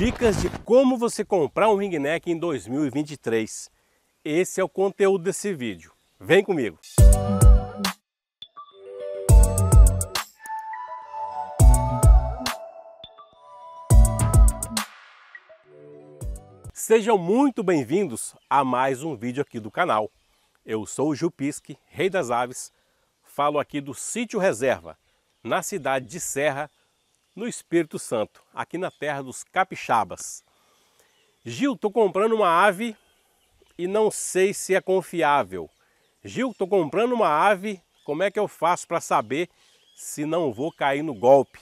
Dicas de como você comprar um ringneck em 2023. Esse é o conteúdo desse vídeo. Vem comigo! Sejam muito bem-vindos a mais um vídeo aqui do canal. Eu sou o Jupisque, Rei das Aves, falo aqui do Sítio Reserva, na cidade de Serra, no Espírito Santo, aqui na terra dos capixabas. Gil, estou comprando uma ave e não sei se é confiável. Gil, estou comprando uma ave, como é que eu faço para saber se não vou cair no golpe?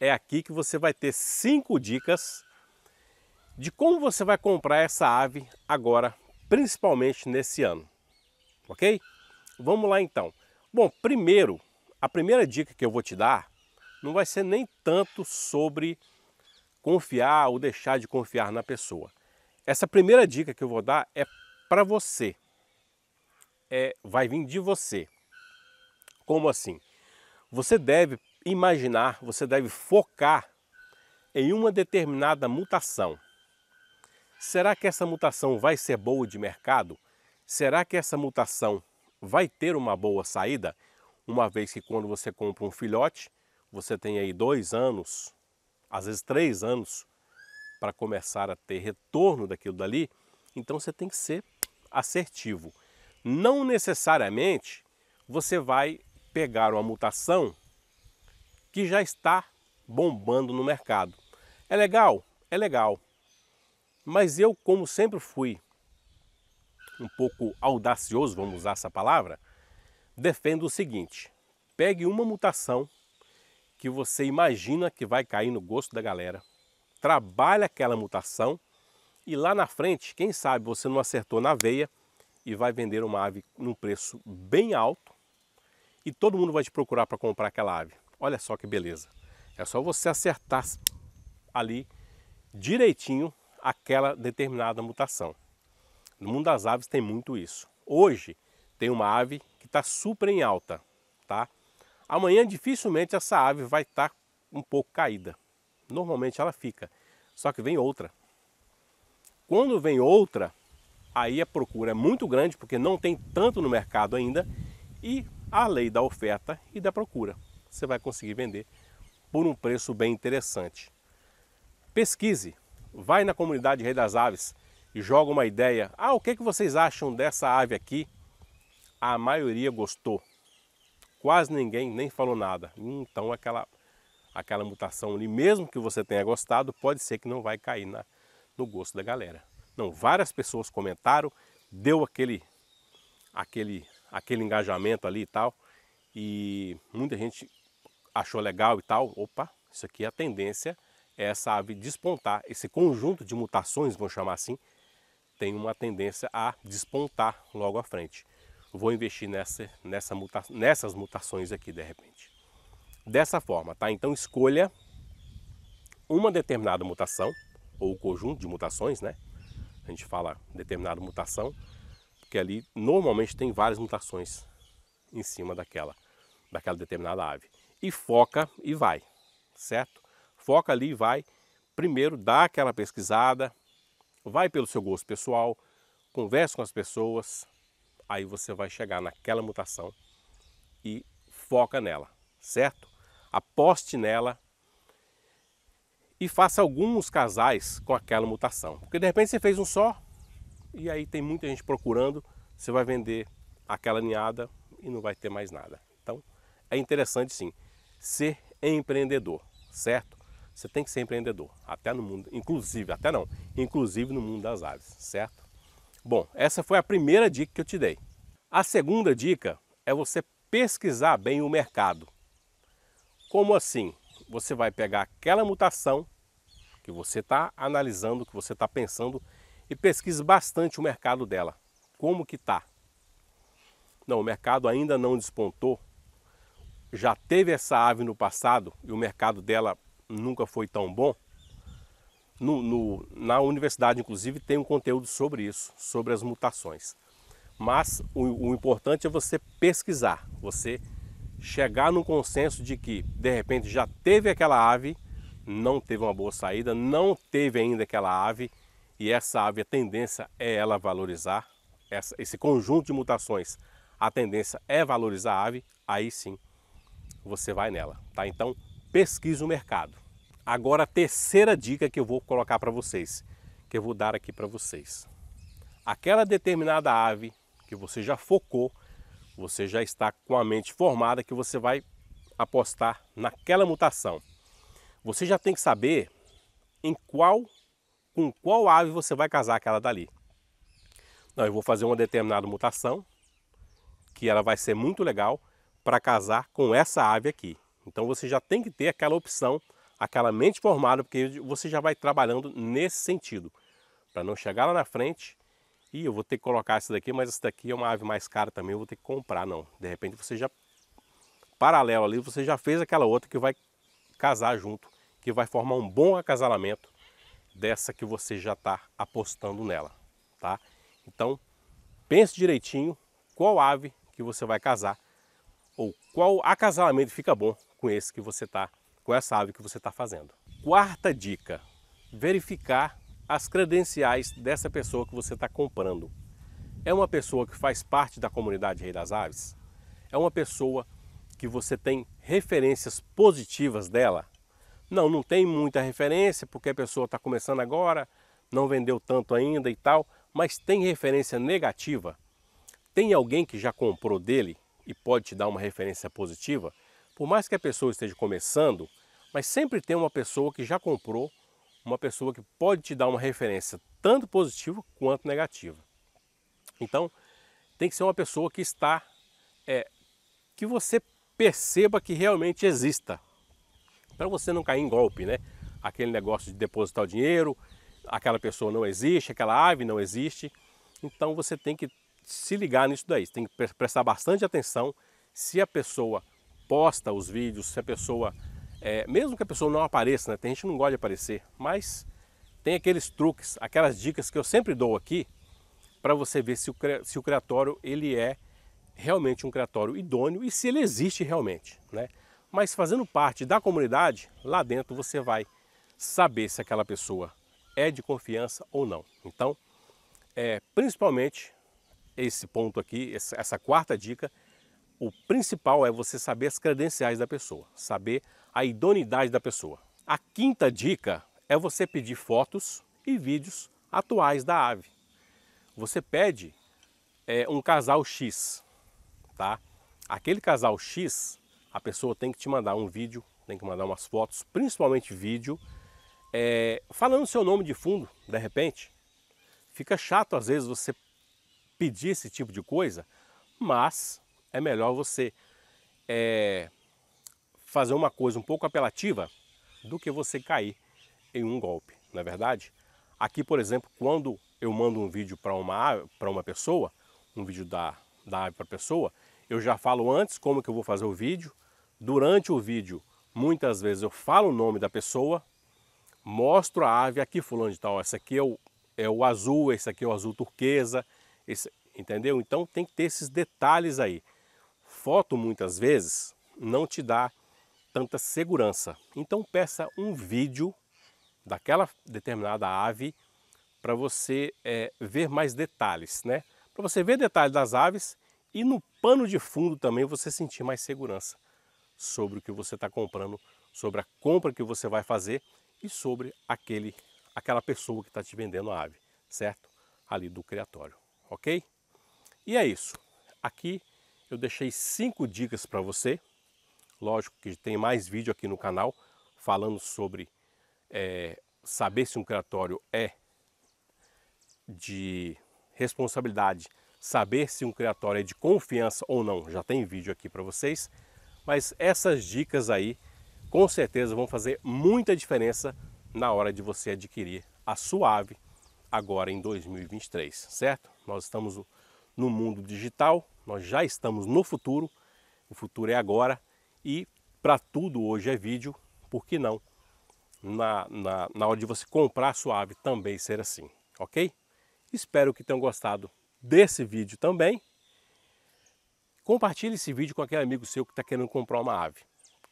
É aqui que você vai ter cinco dicas de como você vai comprar essa ave agora, principalmente nesse ano. Ok? Vamos lá então. Bom, primeiro, a primeira dica que eu vou te dar não vai ser nem tanto sobre confiar ou deixar de confiar na pessoa. Essa primeira dica que eu vou dar é para você. É, vai vir de você. Como assim? Você deve imaginar, você deve focar em uma determinada mutação. Será que essa mutação vai ser boa de mercado? Será que essa mutação vai ter uma boa saída? Uma vez que quando você compra um filhote, você tem aí dois anos, às vezes três anos, para começar a ter retorno daquilo dali, então você tem que ser assertivo. Não necessariamente você vai pegar uma mutação que já está bombando no mercado. É legal? É legal. Mas eu, como sempre fui um pouco audacioso, vamos usar essa palavra, defendo o seguinte: pegue uma mutação que você imagina que vai cair no gosto da galera. Trabalha aquela mutação e lá na frente, quem sabe você não acertou na veia e vai vender uma ave num preço bem alto e todo mundo vai te procurar para comprar aquela ave. Olha só que beleza. É só você acertar ali direitinho aquela determinada mutação. No mundo das aves tem muito isso. Hoje tem uma ave que está super em alta, tá? Amanhã dificilmente essa ave vai estar tá um pouco caída. Normalmente ela fica, só que vem outra. Quando vem outra, aí a procura é muito grande porque não tem tanto no mercado ainda e a lei da oferta e da procura. Você vai conseguir vender por um preço bem interessante. Pesquise, vai na comunidade Rei das Aves e joga uma ideia. Ah, o que, é que vocês acham dessa ave aqui? A maioria gostou quase ninguém nem falou nada. Então aquela, aquela mutação ali, mesmo que você tenha gostado, pode ser que não vai cair na, no gosto da galera. Não, várias pessoas comentaram, deu aquele, aquele, aquele engajamento ali e tal, e muita gente achou legal e tal. Opa, isso aqui é a tendência, é essa ave despontar. Esse conjunto de mutações, vamos chamar assim, tem uma tendência a despontar logo à frente vou investir nessa, nessa muta, nessas mutações aqui de repente. Dessa forma, tá? Então escolha uma determinada mutação, ou conjunto de mutações, né? A gente fala determinada mutação, porque ali normalmente tem várias mutações em cima daquela, daquela determinada ave. E foca e vai, certo? Foca ali e vai. Primeiro dá aquela pesquisada, vai pelo seu gosto pessoal, conversa com as pessoas, aí você vai chegar naquela mutação e foca nela, certo? Aposte nela e faça alguns casais com aquela mutação. Porque de repente você fez um só e aí tem muita gente procurando, você vai vender aquela ninhada e não vai ter mais nada. Então é interessante sim ser empreendedor, certo? Você tem que ser empreendedor, até no mundo, inclusive, até não, inclusive no mundo das aves, certo? Bom, essa foi a primeira dica que eu te dei. A segunda dica é você pesquisar bem o mercado. Como assim? Você vai pegar aquela mutação que você está analisando, que você está pensando e pesquise bastante o mercado dela. Como que tá? Não, o mercado ainda não despontou. Já teve essa ave no passado e o mercado dela nunca foi tão bom. No, no, na universidade, inclusive, tem um conteúdo sobre isso, sobre as mutações. Mas o, o importante é você pesquisar, você chegar num consenso de que, de repente, já teve aquela ave, não teve uma boa saída, não teve ainda aquela ave, e essa ave, a tendência é ela valorizar, essa, esse conjunto de mutações, a tendência é valorizar a ave, aí sim você vai nela, tá? Então, pesquise o mercado. Agora a terceira dica que eu vou colocar para vocês, que eu vou dar aqui para vocês. Aquela determinada ave que você já focou, você já está com a mente formada que você vai apostar naquela mutação. Você já tem que saber em qual com qual ave você vai casar aquela dali. Não, eu vou fazer uma determinada mutação que ela vai ser muito legal para casar com essa ave aqui. Então você já tem que ter aquela opção aquela mente formada, porque você já vai trabalhando nesse sentido, para não chegar lá na frente e eu vou ter que colocar essa daqui, mas essa daqui é uma ave mais cara também, eu vou ter que comprar, não. De repente você já, paralelo ali, você já fez aquela outra que vai casar junto, que vai formar um bom acasalamento dessa que você já está apostando nela, tá? Então, pense direitinho qual ave que você vai casar ou qual acasalamento fica bom com esse que você está com essa ave que você está fazendo. Quarta dica: verificar as credenciais dessa pessoa que você está comprando. É uma pessoa que faz parte da comunidade Rei das Aves? É uma pessoa que você tem referências positivas dela? Não, não tem muita referência porque a pessoa está começando agora, não vendeu tanto ainda e tal, mas tem referência negativa? Tem alguém que já comprou dele e pode te dar uma referência positiva? Por mais que a pessoa esteja começando, mas sempre tem uma pessoa que já comprou, uma pessoa que pode te dar uma referência tanto positiva quanto negativa. Então, tem que ser uma pessoa que está, é, que você perceba que realmente exista, para você não cair em golpe, né? Aquele negócio de depositar o dinheiro, aquela pessoa não existe, aquela ave não existe. Então você tem que se ligar nisso daí, você tem que prestar bastante atenção se a pessoa posta os vídeos, se a pessoa é, mesmo que a pessoa não apareça, né? tem gente que não gosta de aparecer, mas tem aqueles truques, aquelas dicas que eu sempre dou aqui para você ver se o, se o criatório ele é realmente um criatório idôneo e se ele existe realmente, né? Mas fazendo parte da comunidade, lá dentro você vai saber se aquela pessoa é de confiança ou não. Então, é, principalmente esse ponto aqui, essa quarta dica, o principal é você saber as credenciais da pessoa, saber a idoneidade da pessoa. A quinta dica é você pedir fotos e vídeos atuais da ave. Você pede é, um casal X, tá? Aquele casal X, a pessoa tem que te mandar um vídeo, tem que mandar umas fotos, principalmente vídeo, é, falando seu nome de fundo, de repente. Fica chato às vezes você pedir esse tipo de coisa, mas é melhor você é, fazer uma coisa um pouco apelativa do que você cair em um golpe, não é verdade? Aqui, por exemplo, quando eu mando um vídeo para uma, para uma pessoa, um vídeo da, da ave para a pessoa, eu já falo antes como que eu vou fazer o vídeo. Durante o vídeo, muitas vezes eu falo o nome da pessoa, mostro a ave aqui, fulano de tal, esse aqui é o, é o azul, esse aqui é o azul turquesa, esse, entendeu? Então tem que ter esses detalhes aí foto muitas vezes não te dá tanta segurança. Então peça um vídeo daquela determinada ave para você é, ver mais detalhes, né? Para você ver detalhes das aves e no pano de fundo também você sentir mais segurança sobre o que você está comprando, sobre a compra que você vai fazer e sobre aquele, aquela pessoa que está te vendendo a ave, certo? Ali do criatório, ok? E é isso. Aqui eu deixei cinco dicas para você. Lógico que tem mais vídeo aqui no canal falando sobre é, saber se um criatório é de responsabilidade, saber se um criatório é de confiança ou não. Já tem vídeo aqui para vocês, mas essas dicas aí com certeza vão fazer muita diferença na hora de você adquirir a Suave agora em 2023, certo? Nós estamos no mundo digital, nós já estamos no futuro, o futuro é agora e para tudo hoje é vídeo, por que não? Na, na, na hora de você comprar a sua ave também ser assim, ok? Espero que tenham gostado desse vídeo também. Compartilhe esse vídeo com aquele amigo seu que está querendo comprar uma ave.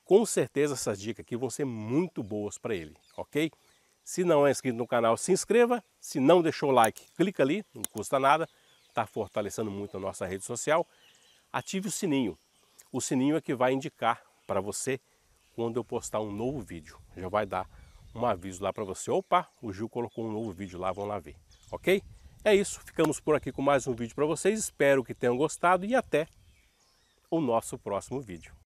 Com certeza essas dicas aqui vão ser muito boas para ele, ok? Se não é inscrito no canal, se inscreva. Se não deixou o like, clica ali, não custa nada está fortalecendo muito a nossa rede social, ative o sininho. O sininho é que vai indicar para você quando eu postar um novo vídeo. Já vai dar um aviso lá para você. Opa, o Gil colocou um novo vídeo lá, vão lá ver. Ok? É isso, ficamos por aqui com mais um vídeo para vocês. Espero que tenham gostado e até o nosso próximo vídeo.